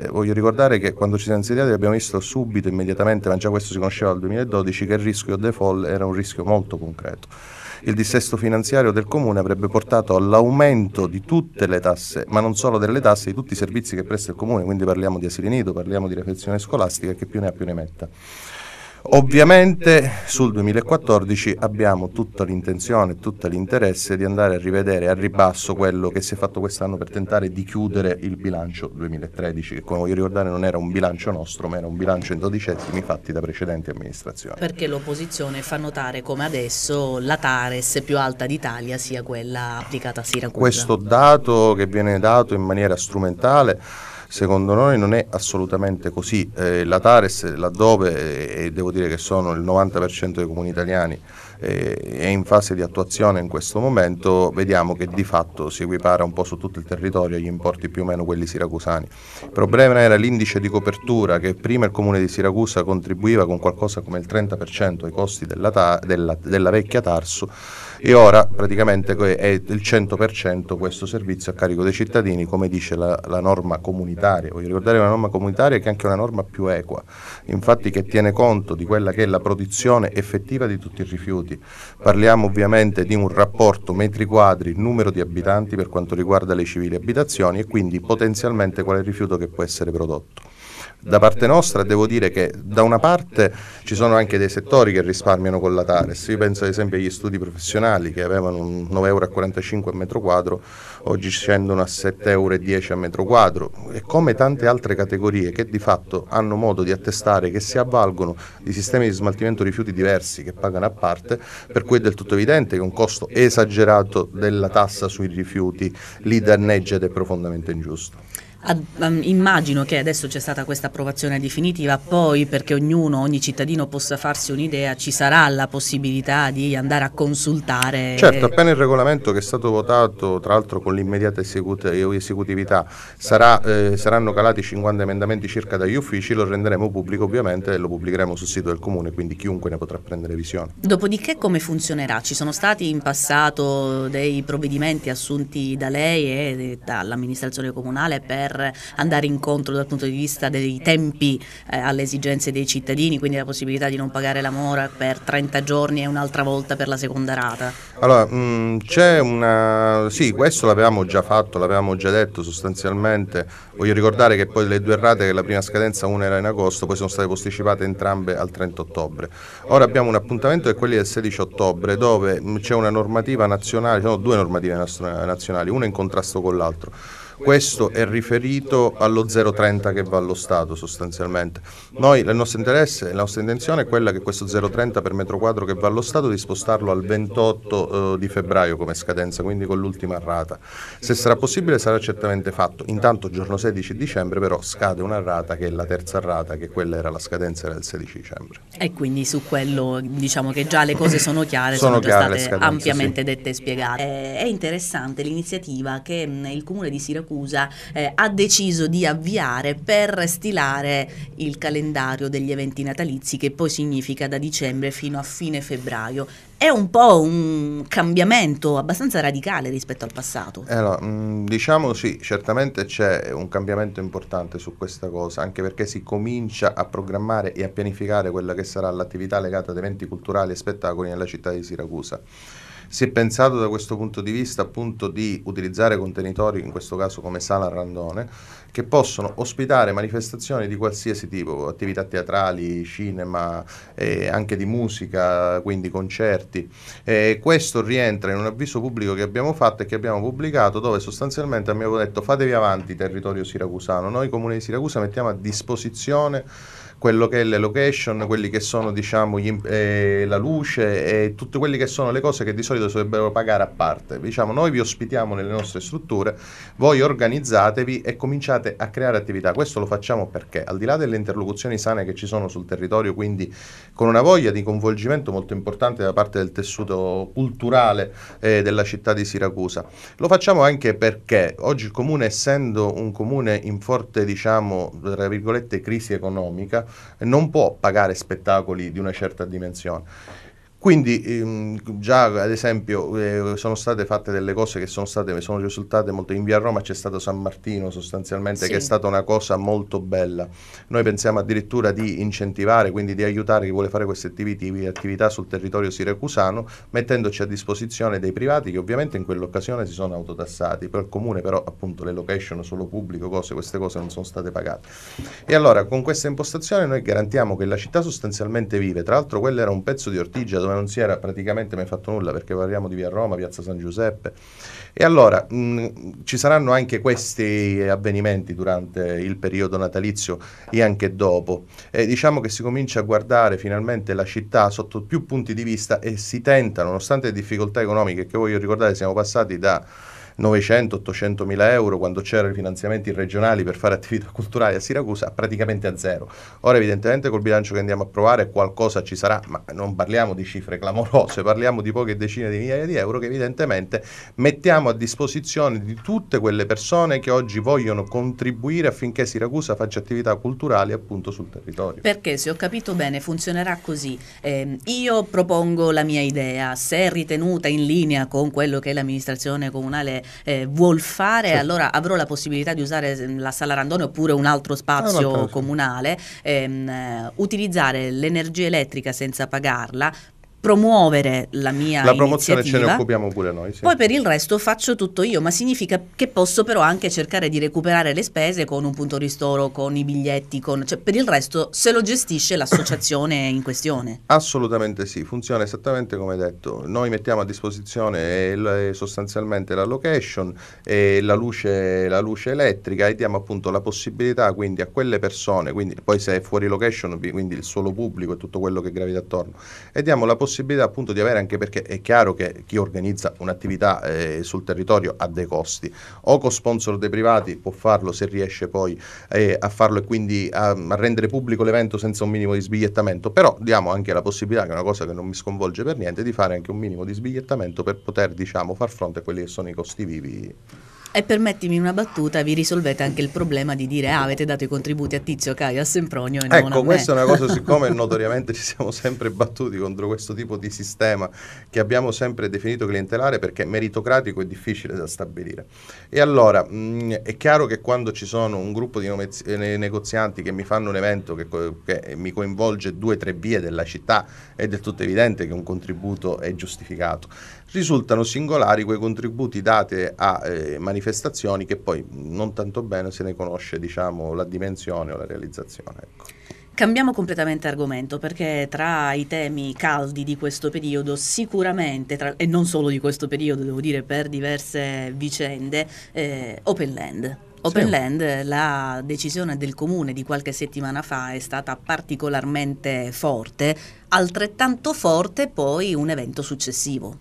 eh, voglio ricordare che quando ci siamo insediati abbiamo visto subito, immediatamente, ma già questo si conosceva dal 2012, che il rischio default era un rischio molto concreto. Il dissesto finanziario del comune avrebbe portato all'aumento di tutte le tasse, ma non solo delle tasse, di tutti i servizi che presta il comune, quindi parliamo di asili nido, parliamo di refezione scolastica, che più ne ha più ne metta. Ovviamente sul 2014 abbiamo tutta l'intenzione, tutto l'interesse di andare a rivedere a ribasso quello che si è fatto quest'anno per tentare di chiudere il bilancio 2013, che come voglio ricordare non era un bilancio nostro, ma era un bilancio in dodicesimi fatti da precedenti amministrazioni. Perché l'opposizione fa notare come adesso la Tares più alta d'Italia sia quella applicata a Siracusa. Questo dato che viene dato in maniera strumentale Secondo noi non è assolutamente così. Eh, la Tares, laddove, eh, e devo dire che sono il 90% dei comuni italiani, eh, è in fase di attuazione in questo momento, vediamo che di fatto si equipara un po' su tutto il territorio agli importi più o meno quelli siracusani. Il problema era l'indice di copertura che prima il comune di Siracusa contribuiva con qualcosa come il 30% ai costi della, ta- della, della vecchia TARSU e ora praticamente è il 100% questo servizio a carico dei cittadini come dice la, la norma comunitaria. Voglio ricordare che la norma comunitaria che è anche una norma più equa, infatti che tiene conto di quella che è la produzione effettiva di tutti i rifiuti. Parliamo ovviamente di un rapporto metri quadri, numero di abitanti per quanto riguarda le civili abitazioni e quindi potenzialmente quale rifiuto che può essere prodotto da parte nostra devo dire che da una parte ci sono anche dei settori che risparmiano con la Tares, io penso ad esempio agli studi professionali che avevano 9,45 euro a metro quadro, oggi scendono a 7,10 euro a metro quadro e come tante altre categorie che di fatto hanno modo di attestare che si avvalgono di sistemi di smaltimento rifiuti diversi che pagano a parte, per cui è del tutto evidente che un costo esagerato della tassa sui rifiuti li danneggia ed è profondamente ingiusto. Ad, um, immagino che adesso c'è stata questa approvazione definitiva, poi perché ognuno, ogni cittadino possa farsi un'idea, ci sarà la possibilità di andare a consultare. Certo, appena il regolamento che è stato votato, tra l'altro con l'immediata esecut- eh, esecutività, sarà, eh, saranno calati 50 emendamenti circa dagli uffici, lo renderemo pubblico ovviamente e lo pubblicheremo sul sito del comune, quindi chiunque ne potrà prendere visione. Dopodiché come funzionerà? Ci sono stati in passato dei provvedimenti assunti da lei e eh, dall'amministrazione comunale per per andare incontro dal punto di vista dei tempi eh, alle esigenze dei cittadini, quindi la possibilità di non pagare la mora per 30 giorni e un'altra volta per la seconda rata? Allora, mh, mm, c'è una... sì, questo l'avevamo già fatto, l'avevamo già detto sostanzialmente, voglio ricordare che poi le due rate, che la prima scadenza una era in agosto, poi sono state posticipate entrambe al 30 ottobre. Ora abbiamo un appuntamento che è quello del 16 ottobre dove mm, c'è una normativa nazionale, ci sono due normative nazionali, una in contrasto con l'altro questo è riferito allo 0,30 che va allo Stato sostanzialmente. Noi, il nostro interesse, e la nostra intenzione è quella che questo 0,30 per metro quadro che va allo Stato di spostarlo al 28 eh, di febbraio come scadenza, quindi con l'ultima rata. Se sarà possibile sarà certamente fatto. Intanto giorno 16 dicembre però scade una rata che è la terza rata, che quella era la scadenza del 16 dicembre. E quindi su quello diciamo che già le cose sono chiare, sono, sono già chiare state scadenze, ampiamente sì. dette e spiegate. È interessante l'iniziativa che mm, il Comune di Siracusa Siracusa eh, ha deciso di avviare per stilare il calendario degli eventi natalizi che poi significa da dicembre fino a fine febbraio. È un po' un cambiamento abbastanza radicale rispetto al passato. Eh mm, diciamo sì, certamente c'è un cambiamento importante su questa cosa, anche perché si comincia a programmare e a pianificare quella che sarà l'attività legata ad eventi culturali e spettacoli nella città di Siracusa. Si è pensato da questo punto di vista appunto di utilizzare contenitori, in questo caso come Sala Randone, che possono ospitare manifestazioni di qualsiasi tipo, attività teatrali, cinema, eh, anche di musica, quindi concerti. Eh, questo rientra in un avviso pubblico che abbiamo fatto e che abbiamo pubblicato dove sostanzialmente abbiamo detto fatevi avanti territorio siracusano, noi comune di Siracusa mettiamo a disposizione quello che è l'allocation, quelli che sono diciamo, gli, eh, la luce e tutte quelle che sono le cose che di solito si dovrebbero pagare a parte. Diciamo, noi vi ospitiamo nelle nostre strutture, voi organizzatevi e cominciate a creare attività. Questo lo facciamo perché al di là delle interlocuzioni sane che ci sono sul territorio, quindi con una voglia di coinvolgimento molto importante da parte del tessuto culturale eh, della città di Siracusa, lo facciamo anche perché oggi il comune essendo un comune in forte diciamo, crisi economica, non può pagare spettacoli di una certa dimensione. Quindi ehm, già ad esempio eh, sono state fatte delle cose che sono, state, sono risultate molto... In via Roma c'è stato San Martino sostanzialmente sì. che è stata una cosa molto bella. Noi pensiamo addirittura di incentivare, quindi di aiutare chi vuole fare queste attività, sul territorio siracusano mettendoci a disposizione dei privati che ovviamente in quell'occasione si sono autotassati, però il comune però appunto le location solo pubblico, cose, queste cose non sono state pagate. E allora con questa impostazione noi garantiamo che la città sostanzialmente vive, tra l'altro quello era un pezzo di ortigia dove ma non si era praticamente mai fatto nulla perché parliamo di via Roma, piazza San Giuseppe. E allora mh, ci saranno anche questi avvenimenti durante il periodo natalizio e anche dopo. E diciamo che si comincia a guardare finalmente la città sotto più punti di vista e si tenta, nonostante le difficoltà economiche che voglio ricordare, siamo passati da 900-800 mila euro quando c'erano i finanziamenti regionali per fare attività culturali a Siracusa praticamente a zero. Ora evidentemente col bilancio che andiamo a provare qualcosa ci sarà, ma non parliamo di cifre clamorose, parliamo di poche decine di migliaia di euro che evidentemente mettiamo a disposizione di tutte quelle persone che oggi vogliono contribuire affinché Siracusa faccia attività culturali appunto sul territorio. Perché se ho capito bene funzionerà così, eh, io propongo la mia idea, se è ritenuta in linea con quello che l'amministrazione comunale eh, vuol fare, sì. allora avrò la possibilità di usare ehm, la sala Randone oppure un altro spazio ah, comunale, ehm, utilizzare l'energia elettrica senza pagarla promuovere la mia La promozione iniziativa. ce ne occupiamo pure noi. Sì. Poi per il resto faccio tutto io, ma significa che posso però anche cercare di recuperare le spese con un punto ristoro, con i biglietti, con... Cioè, per il resto se lo gestisce l'associazione in questione. Assolutamente sì, funziona esattamente come detto. Noi mettiamo a disposizione il, sostanzialmente la location e la luce, la luce, elettrica e diamo appunto la possibilità quindi a quelle persone, quindi poi se è fuori location, quindi il suolo pubblico e tutto quello che gravita attorno, e diamo la possibilità possibilità appunto di avere, anche perché è chiaro che chi organizza un'attività eh, sul territorio ha dei costi, o con sponsor dei privati può farlo se riesce poi eh, a farlo e quindi a, a, rendere pubblico l'evento senza un minimo di sbigliettamento, però diamo anche la possibilità, che è una cosa che non mi sconvolge per niente, di fare anche un minimo di sbigliettamento per poter diciamo far fronte a quelli che sono i costi vivi e permettimi una battuta, vi risolvete anche il problema di dire ah, avete dato i contributi a Tizio, Caio, a Sempronio e ecco, non a Ecco, questa è una cosa, siccome notoriamente ci siamo sempre battuti contro questo tipo di sistema che abbiamo sempre definito clientelare perché meritocratico è difficile da stabilire. E allora, mh, mm, è chiaro che quando ci sono un gruppo di eh, negozianti che mi fanno un evento che, che mi coinvolge due o tre vie della città, è del tutto evidente che un contributo è giustificato. Risultano singolari quei contributi dati a eh, manifestazioni manifestazioni che poi non tanto bene se ne conosce diciamo, la dimensione o la realizzazione. Ecco. Cambiamo completamente argomento perché tra i temi caldi di questo periodo sicuramente, tra, e non solo di questo periodo devo dire per diverse vicende, eh, Open Land. Open sì. Land, la decisione del comune di qualche settimana fa è stata particolarmente forte, altrettanto forte poi un evento successivo.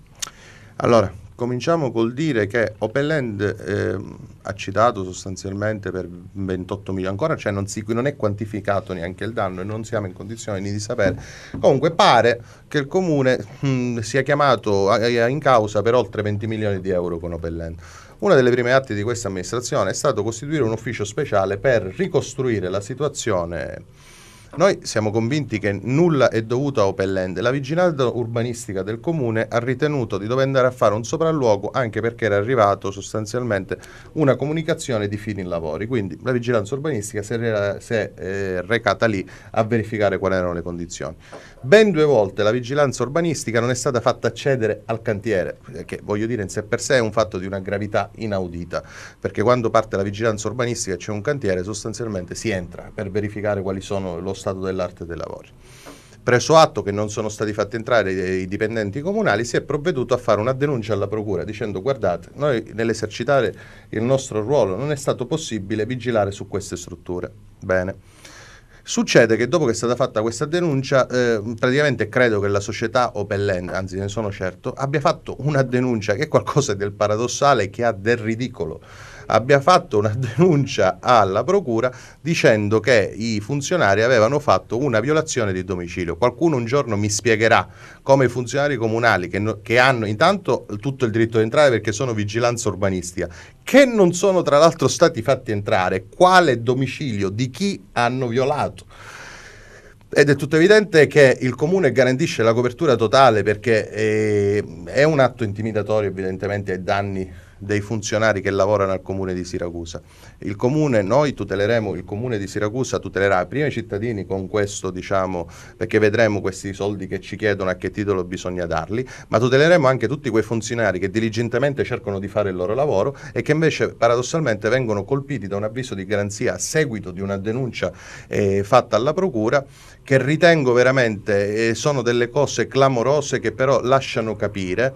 Allora, Cominciamo col dire che Open Land eh, ha citato sostanzialmente per 28 milioni, ancora cioè non, si, non, è quantificato neanche il danno e non siamo in condizioni di sapere. Comunque pare che il comune mh, mm, sia chiamato a, a, in causa per oltre 20 milioni di euro con Open Land. Una delle prime atti di questa amministrazione è stato costituire un ufficio speciale per ricostruire la situazione noi siamo convinti che nulla è dovuto a Opellende. La vigilanza urbanistica del comune ha ritenuto di dover andare a fare un sopralluogo anche perché era arrivato sostanzialmente una comunicazione di fini lavori. Quindi la vigilanza urbanistica si è, si è eh, recata lì a verificare quali erano le condizioni. Ben due volte la vigilanza urbanistica non è stata fatta accedere al cantiere, che voglio dire in sé per sé è un fatto di una gravità inaudita, perché quando parte la vigilanza urbanistica c'è un cantiere, sostanzialmente si entra per verificare quali sono lo stato dell'arte dei lavori. Preso atto che non sono stati fatti entrare i dipendenti comunali, si è provveduto a fare una denuncia alla Procura dicendo guardate, noi nell'esercitare il nostro ruolo non è stato possibile vigilare su queste strutture. Bene. Succede che dopo che è stata fatta questa denuncia, eh, praticamente credo che la società Open anzi ne sono certo, abbia fatto una denuncia che è qualcosa del paradossale, che ha del ridicolo abbia fatto una denuncia alla procura dicendo che i funzionari avevano fatto una violazione di domicilio. Qualcuno un giorno mi spiegherà come i funzionari comunali che, no, che hanno intanto tutto il diritto di entrare perché sono vigilanza urbanistica, che non sono tra l'altro stati fatti entrare, quale domicilio di chi hanno violato. Ed è tutto evidente che il comune garantisce la copertura totale perché eh, è un atto intimidatorio evidentemente ai danni dei funzionari che lavorano al comune di Siracusa. Il comune, noi tuteleremo, il comune di Siracusa tutelerà prima i cittadini con questo, diciamo, perché vedremo questi soldi che ci chiedono a che titolo bisogna darli, ma tuteleremo anche tutti quei funzionari che diligentemente cercano di fare il loro lavoro e che invece paradossalmente vengono colpiti da un avviso di garanzia a seguito di una denuncia eh, fatta alla procura che ritengo veramente eh, sono delle cose clamorose che però lasciano capire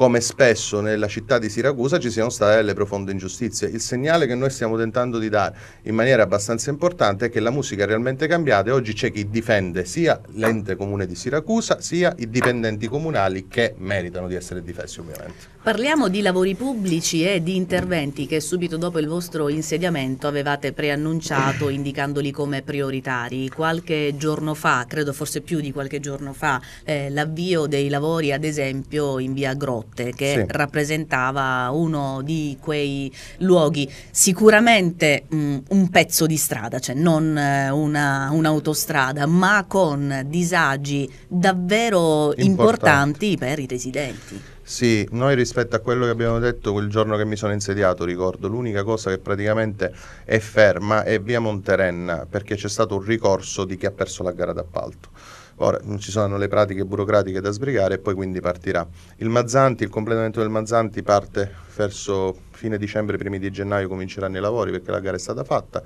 come spesso nella città di Siracusa ci siano state delle profonde ingiustizie. Il segnale che noi stiamo tentando di dare in maniera abbastanza importante è che la musica è realmente cambiata e oggi c'è chi difende sia l'ente comune di Siracusa sia i dipendenti comunali che meritano di essere difesi ovviamente. Parliamo di lavori pubblici e di interventi che subito dopo il vostro insediamento avevate preannunciato indicandoli come prioritari. Qualche giorno fa, credo forse più di qualche giorno fa, eh, l'avvio dei lavori ad esempio in via Grotto notte che sì. rappresentava uno di quei luoghi, sicuramente mh, un pezzo di strada, cioè non eh, una, un'autostrada, ma con disagi davvero Importante. importanti per i residenti. Sì, noi rispetto a quello che abbiamo detto quel giorno che mi sono insediato, ricordo, l'unica cosa che praticamente è ferma è via Monterenna perché c'è stato un ricorso di chi ha perso la gara d'appalto Ora ci sono le pratiche burocratiche da sbrigare e poi quindi partirà. Il Mazzanti, il completamento del Mazzanti parte verso fine dicembre, primi di gennaio cominceranno i lavori perché la gara è stata fatta.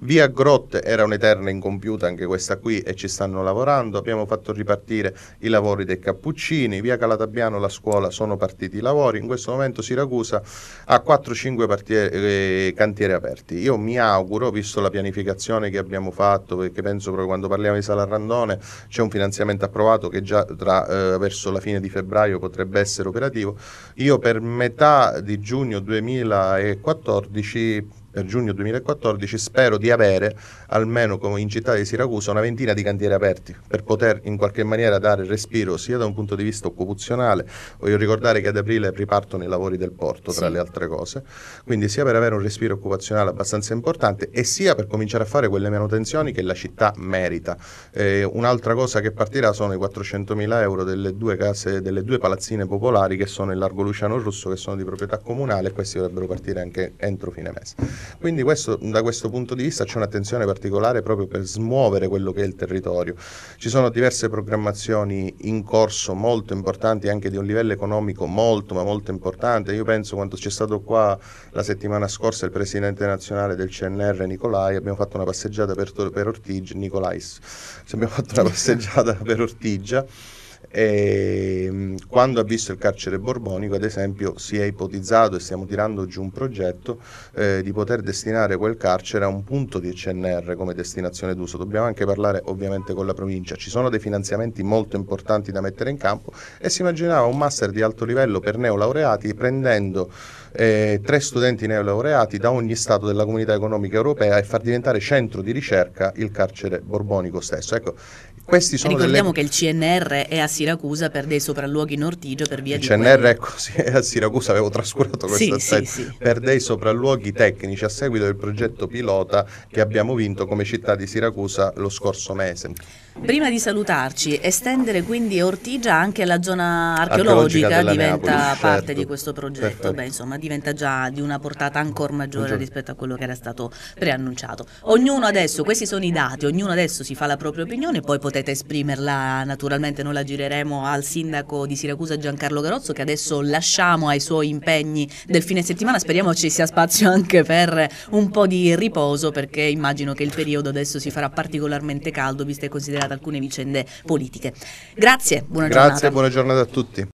Via Grotte era un'eterna incompiuta anche questa qui e ci stanno lavorando. Abbiamo fatto ripartire i lavori dei Cappuccini, via Calatabiano la scuola sono partiti i lavori. In questo momento Siracusa ha 4-5 eh, cantieri aperti. Io mi auguro, visto la pianificazione che abbiamo fatto, perché penso proprio quando parliamo di Sala Randone c'è un finanziamento approvato che già tra, eh, verso la fine di febbraio potrebbe essere operativo. Io per metà di giugno 2000 2014 per giugno 2014 spero di avere, almeno come in città di Siracusa, una ventina di cantieri aperti per poter in qualche maniera dare respiro sia da un punto di vista occupazionale, voglio ricordare che ad aprile ripartono i lavori del porto, tra sì. le altre cose, quindi sia per avere un respiro occupazionale abbastanza importante e sia per cominciare a fare quelle manutenzioni che la città merita. Eh, un'altra cosa che partirà sono i 400 mila euro delle due, case, delle due palazzine popolari che sono il Largo Luciano Russo, che sono di proprietà comunale e questi dovrebbero partire anche entro fine mese. Quindi questo, da questo punto di vista c'è un'attenzione particolare proprio per smuovere quello che è il territorio. Ci sono diverse programmazioni in corso molto importanti, anche di un livello economico molto ma molto importante. Io penso quando c'è stato qua la settimana scorsa il presidente nazionale del CNR Nicolai, abbiamo fatto una passeggiata per, per Ortigia, Nicolais, abbiamo fatto una passeggiata per Ortigia e, ehm, quando ha visto il carcere borbonico, ad esempio, si è ipotizzato e stiamo tirando giù un progetto eh, di poter destinare quel carcere a un punto di CNR come destinazione d'uso. Dobbiamo anche parlare ovviamente con la provincia. Ci sono dei finanziamenti molto importanti da mettere in campo e si immaginava un master di alto livello per neolaureati prendendo eh, tre studenti neolaureati da ogni Stato della Comunità Economica Europea e far diventare centro di ricerca il carcere borbonico stesso. Ecco, Ricordiamo delle... che il CNR è a Siracusa per dei sopralluoghi in ortigio per via il di... Il CNR quelli... è così, ecco, è a Siracusa, avevo trascurato questo sì, sì, sì, per dei sopralluoghi tecnici a seguito del progetto pilota che abbiamo vinto come città di Siracusa lo scorso mese. Prima di salutarci, estendere quindi Ortigia anche alla zona archeologica, archeologica diventa Neapoli, parte certo. di questo progetto, certo. Beh, insomma diventa già di una portata ancora maggiore rispetto a quello che era stato preannunciato. Ognuno adesso, questi sono i dati, ognuno adesso si fa la propria opinione, poi potete esprimerla, naturalmente noi la gireremo al sindaco di Siracusa Giancarlo Garozzo che adesso lasciamo ai suoi impegni del fine settimana, speriamo ci sia spazio anche per un po' di riposo perché immagino che il periodo adesso si farà particolarmente caldo, visto e considerato ad alcune vicende politiche. Grazie, buona Grazie, giornata. Grazie, buona giornata a tutti.